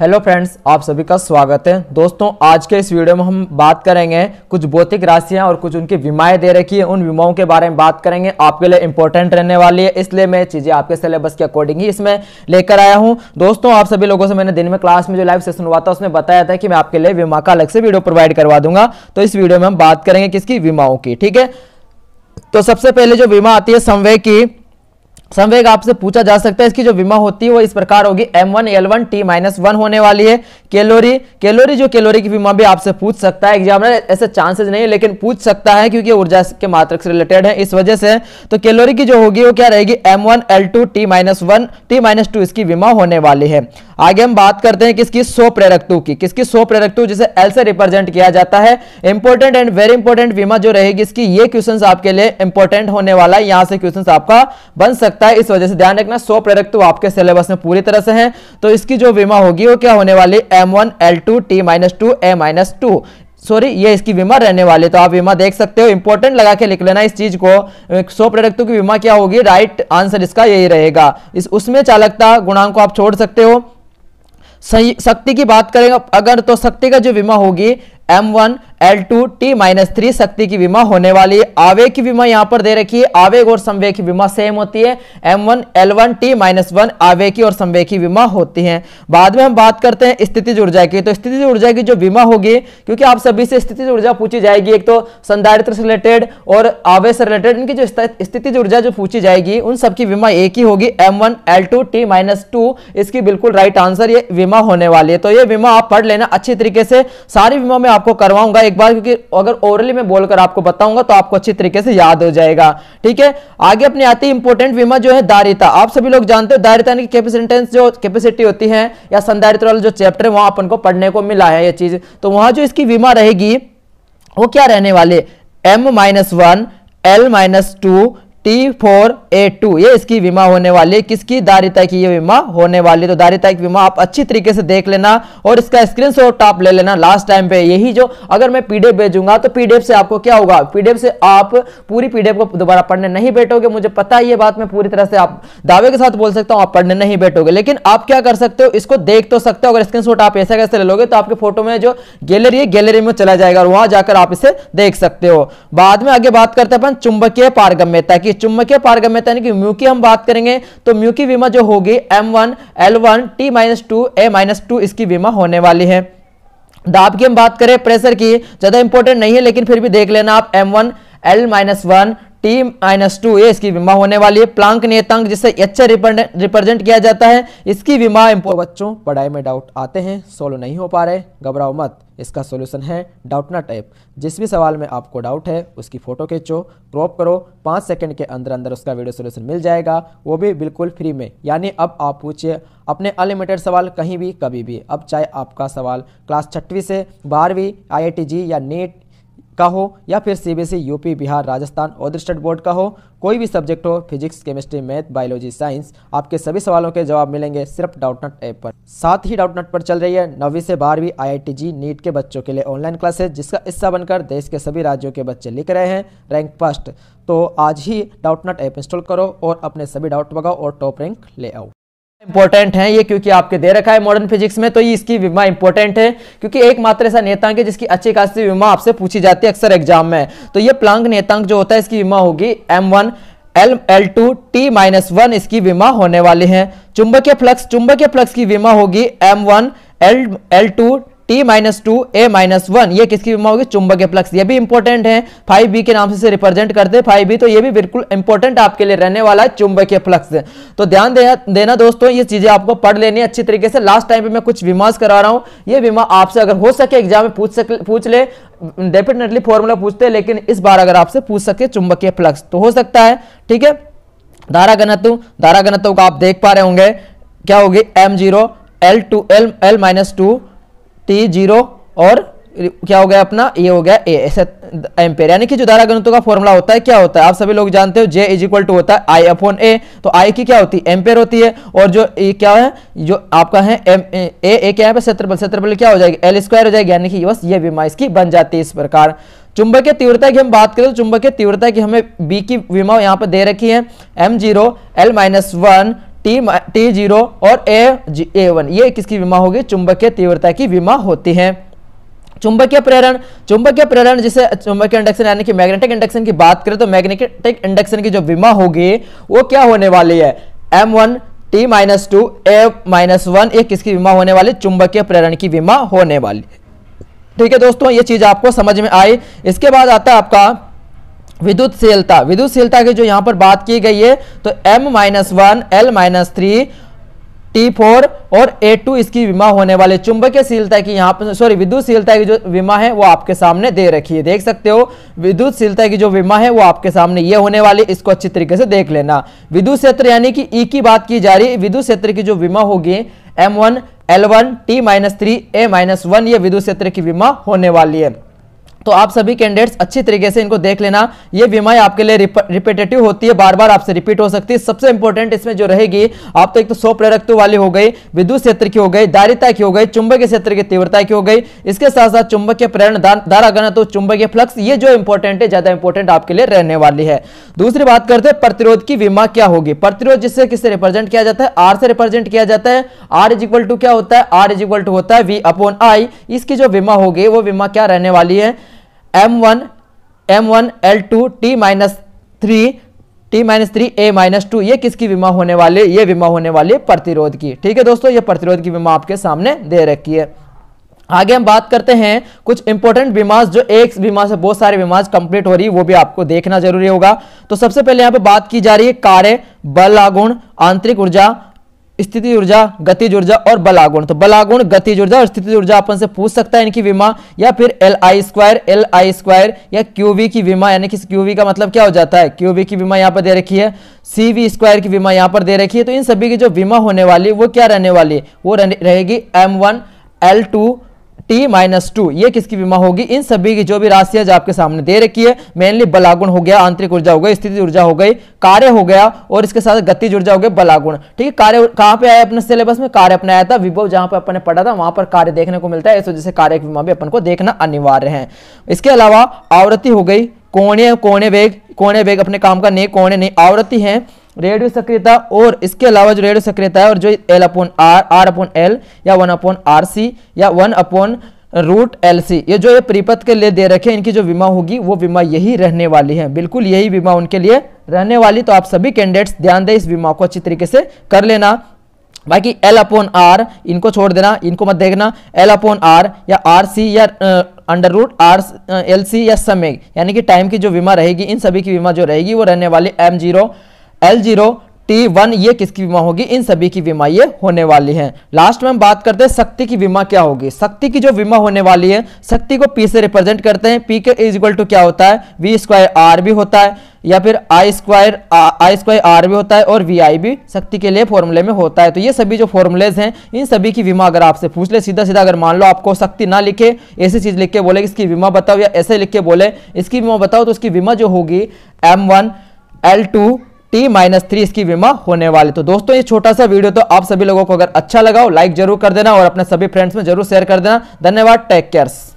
hello friends आप सभी का स्वागत है दोस्तों आज के इस वीडियो में हम बात करेंगे कुछ भौतिक राशियां और कुछ उनकी विमाएं दे रखी है उन विमाओं के बारे में बात करेंगे आपके लिए इंपॉर्टेंट रहने वाली है इसलिए मैं चीज़ें आपके सिलेबस के अकॉर्डिंग ही इसमें लेकर आया हूं दोस्तों आप सभी लोगों से मैंने दिन में क्लास में जो लाइव सेशन हुआ था उसमें बताया था कि मैं आपके लिए विमा का अलग से वीडियो प्रोवाइड करवा दूंगा तो इस वीडियो में हम बात करेंगे किसकी विमाओं की ठीक है तो सबसे पहले जो विमा आती है संवे की संवेग आपसे पूछा जा सकता है इसकी जो विमा होती है वो इस प्रकार होगी M one L one T minus one होने वाली है कैलोरी कैलोरी जो कैलोरी की विमा भी आपसे पूछ सकता है एग्जाम ऐसे चांसेस नहीं है लेकिन पूछ सकता है क्योंकि ऊर्जा के मात्रक से रिलेटेड है इस वजह से तो कैलोरी की जो होगी वो क्या रहेगी M one L two T minus one T minus two इसकी विमा होने वाली है आगे हम बात करते हैं किसकी सो प्रेरकू की किसकी सो प्रेरकू जिसे एल से रिप्रेजेंट किया जाता है इंपोर्टेंट एंड वेरी इंपोर्टेंट बीमा जो रहेगी इसकी ये क्वेश्चन आपके लिए इंपोर्टेंट होने वाला है यहां से क्वेश्चन आपका बन सकता है इस वजह से ध्यान रखना सो प्रेरकू आपके सिलेबस में पूरी तरह से है तो इसकी जो बीमा होगी वो क्या होने वाली M one L two T minus two A minus two sorry ये इसकी बीमा रहने वाली तो आप बीमा देख सकते हो इंपॉर्टेंट लगा के लिख लेना इस चीज को सो प्रोडक्टों की बीमा क्या होगी राइट आंसर इसका यही रहेगा इस उसमें चालकता गुणांक को आप छोड़ सकते हो शक्ति की बात करें अगर तो शक्ति का जो बीमा होगी M one L two T minus three शक्ति की विमा होने वाली आवेग की विमा यहां पर दे रखी है आवेग और संवेग की विमा सेम होती है M one L one T minus one आवेग की और संवेग की विमा होती है बाद में हम बात करते हैं स्थिति ऊर्जा की तो स्थिति ऊर्जा की जो विमा होगी क्योंकि आप सभी से स्थिति ऊर्जा पूछी जाएगी एक तो संधारित्र से रिलेटेड और आवेश से रिलेटेड इनकी जो स्थिति ऊर्जा जो पूछी जाएगी उन सबकी विमा एक ही होगी M one L two T minus two इसकी बिल्कुल राइट आंसर ये विमा होने वाली है तो ये विमा आप पढ़ लेना अच्छी तरीके से सारी विमा मैं आपको करवाऊंगा एक बार क्योंकि अगर ओरली में बोलकर आपको बताऊंगा तो आपको अच्छी तरीके से याद हो जाएगा ठीक है आगे अपनी आती है इंपोर्टेंट विमा जो है दारिता आप सभी लोग जानते हो दारिता की कैपेसिटेंस जो कैपेसिटी होती है या संधारित वाला जो चैप्टर है वहां अपन को पढ़ने को मिला है ये चीज तो वहां जो इसकी विमा रहेगी वो क्या रहने वाले M minus one L minus two T four A two ये इसकी बीमा होने वाली है किसकी दारिता की ये बीमा होने वाली तो दारिता की बीमा आप अच्छी तरीके से देख लेना और इसका स्क्रीनशॉट आप ले लेना लास्ट टाइम पे यही जो अगर मैं पीडीएफ भेजूंगा तो पीडीएफ से आपको क्या होगा पीडीएफ से आप पूरी पीडीएफ को दोबारा पढ़ने नहीं बैठोगे मुझे पता है ये बात मैं पूरी तरह से आप दावे के साथ बोल सकता हूँ आप पढ़ने नहीं बैठोगे लेकिन आप क्या कर सकते हो इसको देख तो सकते हो अगर स्क्रीन आप ऐसा कैसे ले लोगे तो आपके फोटो में जो गैलरी है गैलरी में चला जाएगा और वहां जाकर आप इसे देख सकते हो बाद में आगे बात करते हैं अपन चुंबकीय पारगम्यता की कि चुम्बकीय पारगम्यता यानी कि म्यू की हम बात करेंगे तो म्यू की विमा जो होगी M one L one T minus two A minus two इसकी विमा होने वाली है दाब की हम बात करें प्रेशर की ज़्यादा इंपॉर्टेंट नहीं है लेकिन फिर भी देख लेना आप M one L minus one T minus two ये इसकी बीमा होने वाली है प्लांक नियतांक जिसे अच्छा रिप्रेजेंट किया जाता है इसकी बीमा बच्चों पढ़ाई में डाउट आते हैं सोल्व नहीं हो पा रहे घबराओ मत इसका सोल्यूशन है डाउटना टाइप जिस भी सवाल में आपको डाउट है उसकी फ़ोटो खींचो क्रॉप करो पाँच सेकंड के अंदर अंदर उसका वीडियो सोल्यूशन मिल जाएगा वो भी बिल्कुल फ्री में यानी अब आप पूछिए अपने अनलिमिटेड सवाल कहीं भी कभी भी अब चाहे आपका सवाल क्लास छठवीं से बारहवीं आई या नीट का हो या फिर CBSE UP e, Bihar Rajasthan और स्टेट बोर्ड का हो कोई भी सब्जेक्ट हो physics chemistry math biology science आपके सभी सवालों के जवाब मिलेंगे सिर्फ डाउटनट ऐप पर साथ ही डाउटनट पर चल रही है नौवीं से बारहवीं आई जी नीट के बच्चों के लिए ऑनलाइन क्लासेस जिसका हिस्सा बनकर देश के सभी राज्यों के बच्चे लिख रहे हैं रैंक फर्स्ट तो आज ही डाउटनट ऐप इंस्टॉल करो और अपने सभी डाउट भगाओ और टॉप रैंक ले आओ इंपॉर्टेंट है ये क्योंकि आपके दे रखा है मॉडर्न फिजिक्स में तो ये इसकी विमा इंपॉर्टेंट है क्योंकि एकमात्र ऐसा नेतांक है जिसकी अच्छी खासी विमा आपसे पूछी जाती है अक्सर एग्जाम में तो ये प्लांग नेतांक जो होता है इसकी विमा होगी M one L L two T minus one इसकी विमा होने वाली है चुंबकीय फ्लक्स चुंबकीय फ्लक्स की विमा होगी M one L L two T minus two A minus one ये किसकी विमा होगी चुंबक के फ्लक्स ये भी इंपॉर्टेंट है फाइव बी के नाम से रिप्रेजेंट करते हैं फाइव बी तो ये भी बिल्कुल इंपॉर्टेंट आपके लिए रहने वाला है चुंबक के फ्लक्स तो ध्यान देना दोस्तों ये चीजें आपको पढ़ लेनी है अच्छी तरीके से लास्ट टाइम पे मैं कुछ विमास करा रहा हूँ ये विमा आपसे अगर हो सके एग्जाम में पूछ सके पूछ ले डेफिनेटली फॉर्मूला पूछते हैं लेकिन इस बार अगर आपसे पूछ सके चुंबक के फ्लक्स तो हो सकता है ठीक है धारा घनत्व धारा घनत्व को आप देख पा रहे होंगे क्या होगी M zero L two L L minus two T zero और क्या हो गया अपना ये हो गया ए ऐसे एम्पेयर यानी कि जो धारा गणितों का फॉर्मूला होता है क्या होता है आप सभी लोग जानते हो जे इज इक्वल टू होता है आई अपॉन ए तो आई की क्या होती है एम्पेयर होती है और जो ए क्या है जो आपका है एम ए ए क्या है क्षेत्रफल क्षेत्रफल क्या हो जाएगी एल स्क्वायर हो जाएगी यानी कि बस ये विमा इसकी बन जाती है इस प्रकार चुंबक की तीव्रता की हम बात करें तो चुंबक की तीव्रता की हमें बी की विमा यहाँ पर दे रखी है M zero L minus one T T zero और ए ए वन ये किसकी विमा होगी चुंबकीय तीव्रता की विमा होती है चुंबकीय प्रेरण चुंबकीय प्रेरण जिसे चुंबकीय इंडक्शन यानी कि मैग्नेटिक इंडक्शन की बात करें तो मैग्नेटिक इंडक्शन की जो विमा होगी वो क्या होने वाली है M one T minus two A minus one ये किसकी विमा होने वाली चुंबकीय प्रेरण की विमा होने वाली ठीक है दोस्तों ये चीज आपको समझ में आई इसके बाद आता है आपका विद्युतशीलता विद्युतशीलता की जो यहां पर बात की गई है तो M minus one L minus three T four और ए टू इसकी विमा होने वाले चुंबकीयशीलता की यहाँ पर सॉरी विद्युतशीलता की जो विमा है वो आपके सामने दे रखी है देख सकते हो विद्युतशीलता की जो विमा है वो आपके सामने ये होने वाली इसको अच्छी तरीके से देख लेना विद्युत क्षेत्र यानी कि ई e की बात की जा रही है विद्युत क्षेत्र की जो विमा होगी M one L one T minus three A minus one ये विद्युत क्षेत्र की विमा होने वाली है तो आप सभी कैंडिडेट्स अच्छी तरीके से इनको देख लेना ये बीमा आपके लिए रिपीटेटिव होती है बार बार आपसे रिपीट हो सकती है सबसे इंपॉर्टेंट इसमें जो रहेगी आप तो एक तो सौ प्रेरकत्व वाली हो गई विद्युत क्षेत्र की हो गई दारिता की हो गई चुंबकीय क्षेत्र की तीव्रता की हो गई इसके साथ साथ चुंबक के प्रेरण धारा घनत्व चुंबकीय फ्लक्स ये जो इंपॉर्टेंट है ज्यादा इंपॉर्टेंट आपके लिए रहने वाली है दूसरी बात करते हैं प्रतिरोध की बीमा क्या होगी प्रतिरोध जिससे किससे रिप्रेजेंट किया जाता है आर से रिप्रेजेंट किया जाता है आर इज इक्वल टू क्या होता है आर इज इक्वल टू होता है वी अपोन आई इसकी जो बीमा होगी वो बीमा क्या रहने वाली है M one M one L two T minus three T minus three A minus two ये किसकी विमा होने वाली ये विमा होने वाली प्रतिरोध की ठीक है दोस्तों ये प्रतिरोध की विमा आपके सामने दे रखी है आगे हम बात करते हैं कुछ इंपॉर्टेंट बीमा जो एक बीमा से बहुत सारे बीमा कंप्लीट हो रही है वो भी आपको देखना जरूरी होगा तो सबसे पहले यहाँ पे बात की जा रही है कार्य बल आगुण आंतरिक ऊर्जा स्थिति ऊर्जा गति ऊर्जा और बलागुण तो बलागुण गति ऊर्जा और स्थिति ऊर्जा अपन से पूछ सकता है इनकी विमा या फिर L I square L I square या क्यूवी की विमा यानी कि क्यूवी का मतलब क्या हो जाता है क्यूवी की विमा यहाँ पर दे रखी है सीवी स्क्वायर की विमा यहाँ पर दे रखी है तो इन सभी की जो विमा होने वाली वो क्या रहने वाली है वो रहेगी M one L two T minus two ये किसकी बीमा होगी इन सभी की जो भी राशि है जो आपके सामने दे रखी है मेनली बलागुण हो गया आंतरिक ऊर्जा हो गई स्थिति ऊर्जा हो गई कार्य हो गया और इसके साथ गति ऊर्जा हो गई बलागुण ठीक है कार्य कहां पे आया अपने सिलेबस में कार्य अपना आया था विभव जहां पर अपने पढ़ा था वहां पर कार्य देखने को मिलता है इस वजह से कार्य बीमा भी अपन को देखना अनिवार्य है इसके अलावा आवृत्ति हो गई कोणे कोणे वेग कोणे वेग अपने काम का नहीं कोणे नहीं आवृत्ति है रेडियो सक्रियता और इसके अलावा जो रेडियो सक्रियता है और जो L upon R R upon L या वन अपोन आर सी या one upon root L C ये जो ये परिपथ के लिए दे रखे हैं इनकी जो बीमा होगी वो बीमा यही रहने वाली है बिल्कुल यही बीमा उनके लिए रहने वाली तो आप सभी कैंडिडेट्स ध्यान दें इस बीमा को अच्छी तरीके से कर लेना बाकी एल अपोन आर इनको छोड़ देना इनको मत देखना एल अपोन आर या आर सी या under root R L C या समय यानी कि टाइम की जो बीमा रहेगी इन सभी की बीमा जो रहेगी वो रहने वाली M zero L zero T one ये किसकी बीमा होगी इन सभी की बीमा ये होने वाली है लास्ट में हम बात करते हैं शक्ति की बीमा क्या होगी शक्ति की जो बीमा होने वाली है शक्ति को पी से रिप्रेजेंट करते हैं पी के इज इक्वल टू क्या होता है वी स्क्वायर आर भी होता है या फिर I square I square R भी होता है और वी आई भी शक्ति के लिए फॉर्मूले में होता है तो ये सभी जो फॉर्मुलेज हैं इन सभी की बीमा अगर आपसे पूछ ले सीधा सीधा अगर मान लो आपको शक्ति ना लिखे ऐसी चीज लिख के बोले इसकी बीमा बताओ या ऐसे लिख के बोले इसकी बीमा बताओ तो उसकी बीमा जो होगी M one L two T minus three इसकी विमा होने वाली तो दोस्तों ये छोटा सा वीडियो तो आप सभी लोगों को अगर अच्छा लगा हो लाइक जरूर कर देना और अपने सभी फ्रेंड्स में जरूर शेयर कर देना धन्यवाद टेक केयर्स